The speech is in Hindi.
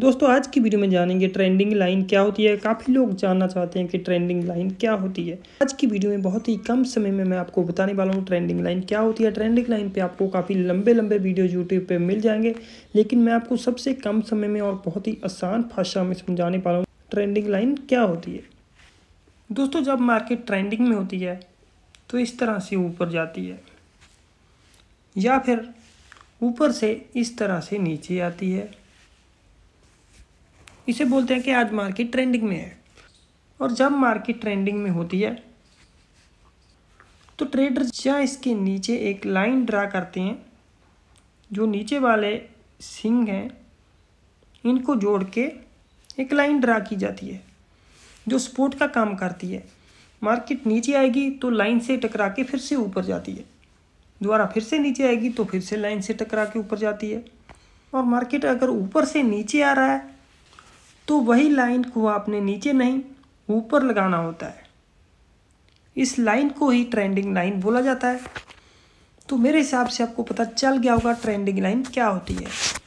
दोस्तों आज की वीडियो में जानेंगे ट्रेंडिंग लाइन क्या होती है काफ़ी लोग जानना चाहते हैं कि ट्रेंडिंग लाइन क्या होती है आज की वीडियो में बहुत ही कम समय में मैं आपको बताने वाला हूँ ट्रेंडिंग लाइन क्या होती है ट्रेंडिंग लाइन पे आपको काफ़ी लंबे लंबे वीडियो यूट्यूब पर मिल जाएंगे लेकिन मैं आपको सबसे कम समय में और बहुत ही आसान भाषा में समझाने वाला हूँ ट्रेंडिंग लाइन क्या होती है दोस्तों जब मार्केट ट्रेंडिंग में होती है तो इस तरह से ऊपर जाती है या फिर ऊपर से इस तरह से नीचे आती है इसे बोलते हैं कि आज मार्केट ट्रेंडिंग में है और जब मार्केट ट्रेंडिंग में होती है तो ट्रेडर जहाँ इसके नीचे एक लाइन ड्रा करते हैं जो नीचे वाले सिंग हैं इनको जोड़ के एक लाइन ड्रा की जाती है जो सपोर्ट का काम करती है मार्केट नीचे आएगी तो लाइन से टकरा के फिर से ऊपर जाती है दोबारा फिर से नीचे आएगी तो फिर से लाइन से टकरा के ऊपर जाती है और मार्केट अगर ऊपर से नीचे आ रहा है तो वही लाइन को आपने नीचे नहीं ऊपर लगाना होता है इस लाइन को ही ट्रेंडिंग लाइन बोला जाता है तो मेरे हिसाब से आपको पता चल गया होगा ट्रेंडिंग लाइन क्या होती है